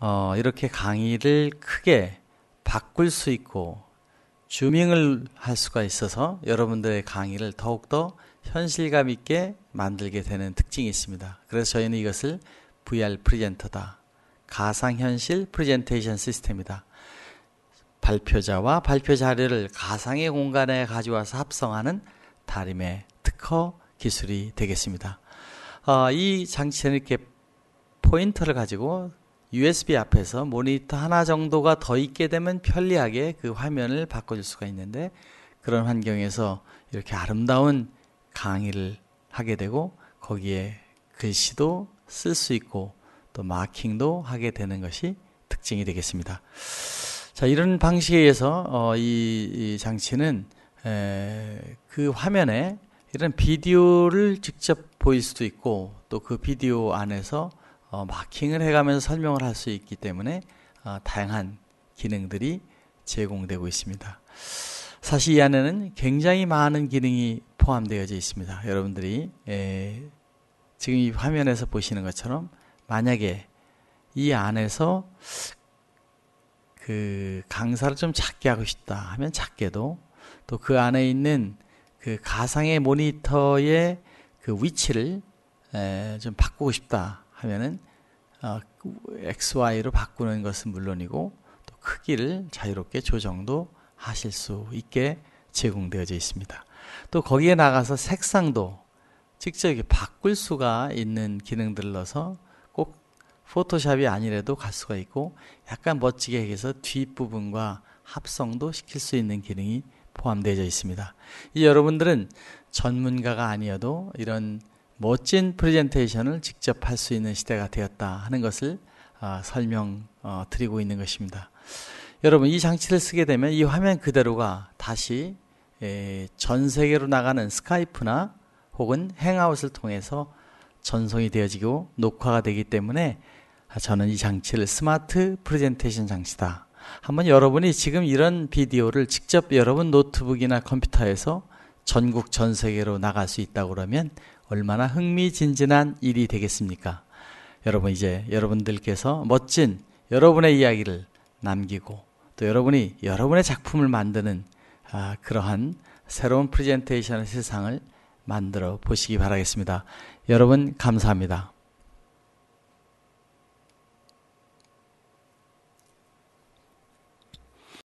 어, 이렇게 강의를 크게 바꿀 수 있고 주밍을 할 수가 있어서 여러분들의 강의를 더욱더 현실감 있게 만들게 되는 특징이 있습니다. 그래서 저희는 이것을 VR 프리젠터다. 가상현실 프리젠테이션 시스템이다. 발표자와 발표 자료를 가상의 공간에 가져와서 합성하는 다림의 특허 기술이 되겠습니다. 어, 이 장치는 이렇게 포인터를 가지고 USB 앞에서 모니터 하나 정도가 더 있게 되면 편리하게 그 화면을 바꿔줄 수가 있는데 그런 환경에서 이렇게 아름다운 강의를 하게 되고 거기에 글씨도 쓸 수 있고 또 마킹도 하게 되는 것이 특징이 되겠습니다. 자, 이런 방식에 의해서 어, 이, 이, 장치는 에, 그 화면에 이런 비디오를 직접 보일 수도 있고 또 그 비디오 안에서 어, 마킹을 해가면서 설명을 할 수 있기 때문에 어, 다양한 기능들이 제공되고 있습니다. 사실 이 안에는 굉장히 많은 기능이 포함되어 있습니다. 여러분들이 에, 예, 지금 이 화면에서 보시는 것처럼 만약에 이 안에서 그 강사를 좀 작게 하고 싶다 하면 작게도 또 그 안에 있는 그 가상의 모니터의 그 위치를 에, 예, 좀 바꾸고 싶다 하면은 XY로 어, 바꾸는 것은 물론이고 또 크기를 자유롭게 조정도 하실 수 있게 제공되어져 있습니다. 또 거기에 나가서 색상도 직접 바꿀 수가 있는 기능들을 넣어서 꼭 포토샵이 아니라도 갈 수가 있고 약간 멋지게 해서 뒷부분과 합성도 시킬 수 있는 기능이 포함되어 있습니다. 이 여러분들은 전문가가 아니어도 이런 멋진 프레젠테이션을 직접 할 수 있는 시대가 되었다 하는 것을 아, 설명드리고 어, 있는 것입니다. 여러분 이 장치를 쓰게 되면 이 화면 그대로가 다시 예, 전 세계로 나가는 스카이프나 혹은 행아웃을 통해서 전송이 되어지고 녹화가 되기 때문에 저는 이 장치를 스마트 프레젠테이션 장치다. 한번 여러분이 지금 이런 비디오를 직접 여러분 노트북이나 컴퓨터에서 전국 전 세계로 나갈 수 있다고 그러면 얼마나 흥미진진한 일이 되겠습니까? 여러분 이제 여러분들께서 멋진 여러분의 이야기를 남기고 또 여러분이 여러분의 작품을 만드는 아, 그러한 새로운 프레젠테이션의 세상을 만들어 보시기 바라겠습니다. 여러분 감사합니다.